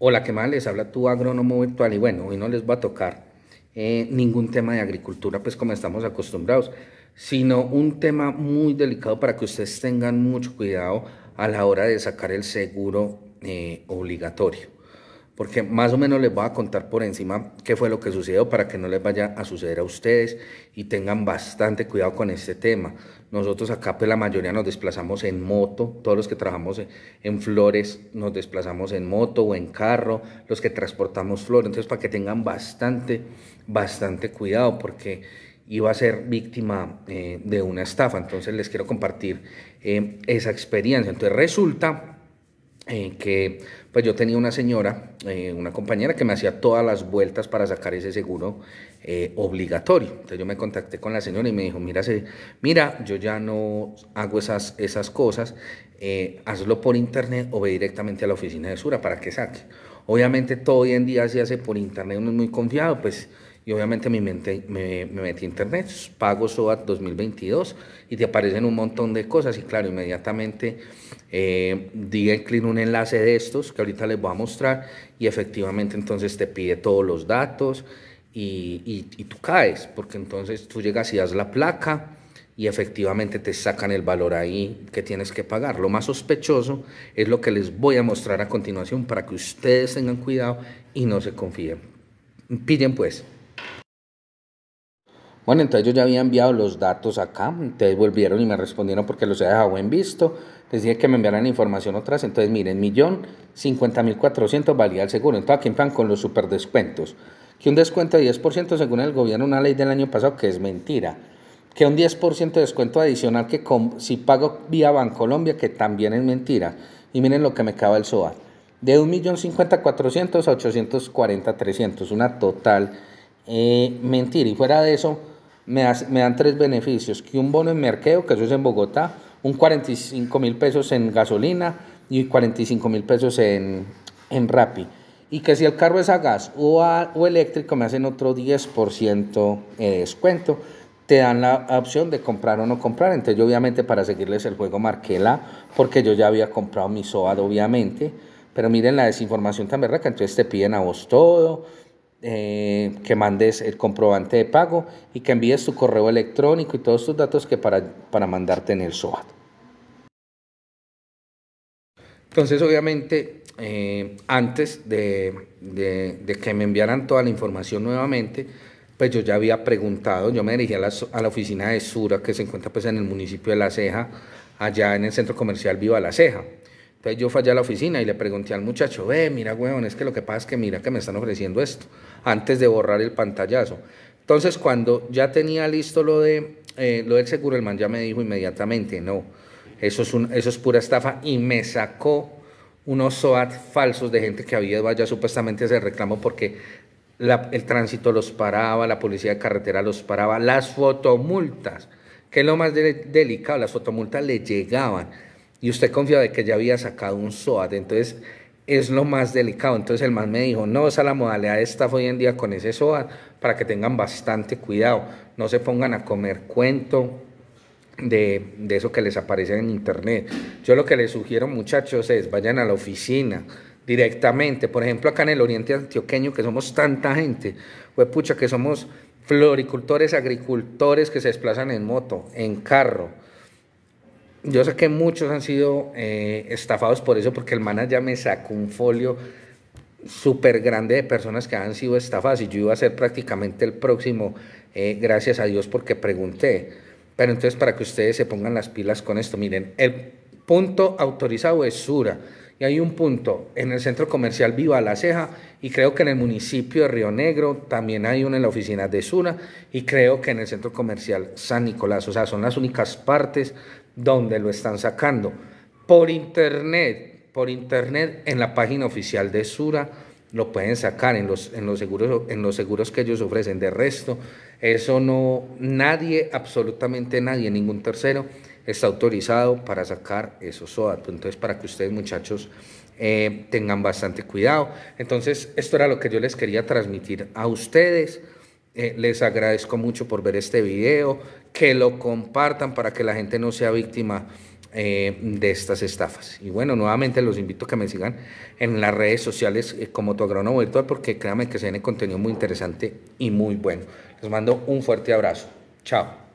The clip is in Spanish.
Hola, ¿qué más? Les habla tu agrónomo virtual y bueno, hoy no les va a tocar eh, ningún tema de agricultura, pues como estamos acostumbrados, sino un tema muy delicado para que ustedes tengan mucho cuidado a la hora de sacar el seguro eh, obligatorio porque más o menos les voy a contar por encima qué fue lo que sucedió para que no les vaya a suceder a ustedes y tengan bastante cuidado con este tema. Nosotros acá pues, la mayoría nos desplazamos en moto, todos los que trabajamos en flores nos desplazamos en moto o en carro, los que transportamos flores, entonces para que tengan bastante, bastante cuidado porque iba a ser víctima eh, de una estafa, entonces les quiero compartir eh, esa experiencia. Entonces resulta eh, que pues yo tenía una señora, eh, una compañera que me hacía todas las vueltas para sacar ese seguro eh, obligatorio. Entonces yo me contacté con la señora y me dijo, mira, mira yo ya no hago esas, esas cosas, hazlo por internet o ve directamente a la oficina de Sura para que saque. Obviamente todo hoy en día se hace por internet, uno es muy confiado, pues y obviamente me, mente, me, metí a internet, pago SOAT 2022 y te aparecen un montón de cosas y claro, inmediatamente eh, di clic un enlace de estos que ahorita les voy a mostrar y efectivamente entonces te pide todos los datos y, y tú caes, porque entonces tú llegas y das la placa y efectivamente te sacan el valor ahí que tienes que pagar. Lo más sospechoso es lo que les voy a mostrar a continuación para que ustedes tengan cuidado y no se confíen. Piden pues. Bueno, entonces yo ya había enviado los datos acá, entonces volvieron y me respondieron porque los había dejado en visto. Les dije que me enviaran información otra vez. entonces miren, millón valía el seguro. Entonces aquí van con los superdescuentos. Que un descuento de 10% según el gobierno, una ley del año pasado que es mentira. Que un 10% de descuento adicional que si pago vía Bancolombia, que también es mentira. Y miren lo que me acaba el SOA. De un a 840.300, una total eh, mentira. Y fuera de eso me, dan tres beneficios, que un bono en Mercado que eso es en Bogotá, un 45 mil pesos en gasolina y 45 mil pesos en, en Rappi. Y que si el carro es a gas o, o eléctrico, me hacen otro 10% de eh, descuento. Te dan la opción de comprar o no comprar. Entonces, yo obviamente para seguirles el juego marqué la, porque yo ya había comprado mi SOAD, obviamente. Pero miren la desinformación también, verdad entonces te piden a vos todo eh, que mandes el comprobante de pago y que envíes tu correo electrónico y todos tus datos que para, para mandarte en el SOAT. Entonces, obviamente, eh, antes de, que me enviaran toda la información nuevamente, pues yo ya había preguntado, yo me dirigí a la, oficina de Sura, que se encuentra pues en el municipio de La Ceja, allá en el centro comercial Viva La Ceja. Entonces yo fui a la oficina y le pregunté al muchacho, ve, mira, weón, es que lo que pasa es que mira que me están ofreciendo esto, antes de borrar el pantallazo. Entonces cuando ya tenía listo lo, de, eh, lo del seguro, el man ya me dijo inmediatamente, no, eso es, eso es pura estafa y me sacó unos SOAT falsos de gente que había ido allá supuestamente se reclamo porque el tránsito los paraba, la policía de carretera los paraba, las fotomultas, que es lo más delicado, las fotomultas le llegaban y usted confía de que ya había sacado un SOAT, entonces es lo más delicado. Entonces el man me dijo, no, esa la modalidad está hoy en día con ese SOAT para que tengan bastante cuidado, no se pongan a comer cuento de, eso que les aparece en internet. Yo lo que les sugiero muchachos es, vayan a la oficina, directamente. Por ejemplo, acá en el oriente antioqueño, que somos tanta gente, que somos floricultores, agricultores que se desplazan en moto, en carro, yo sé que muchos han sido eh, estafados por eso, porque el manager ya me sacó un folio súper grande de personas que han sido estafadas y yo iba a ser prácticamente el próximo, eh, gracias a Dios porque pregunté. Pero entonces para que ustedes se pongan las pilas con esto, miren, el punto autorizado es Sura y hay un punto en el centro comercial Viva la Ceja y creo que en el municipio de Río Negro también hay uno en la oficina de Sura y creo que en el centro comercial San Nicolás, o sea, son las únicas partes ¿Dónde lo están sacando? Por internet, por internet en la página oficial de Sura lo pueden sacar en los, en los, seguros, en los seguros que ellos ofrecen. De resto, eso no, nadie, absolutamente nadie, ningún tercero está autorizado para sacar esos SOAT. Entonces, para que ustedes muchachos eh, tengan bastante cuidado. Entonces, esto era lo que yo les quería transmitir a ustedes. Eh, les agradezco mucho por ver este video, que lo compartan para que la gente no sea víctima eh, de estas estafas. Y bueno, nuevamente los invito a que me sigan en las redes sociales eh, como tu agrónomo virtual porque créanme que se viene contenido muy interesante y muy bueno. Les mando un fuerte abrazo. Chao.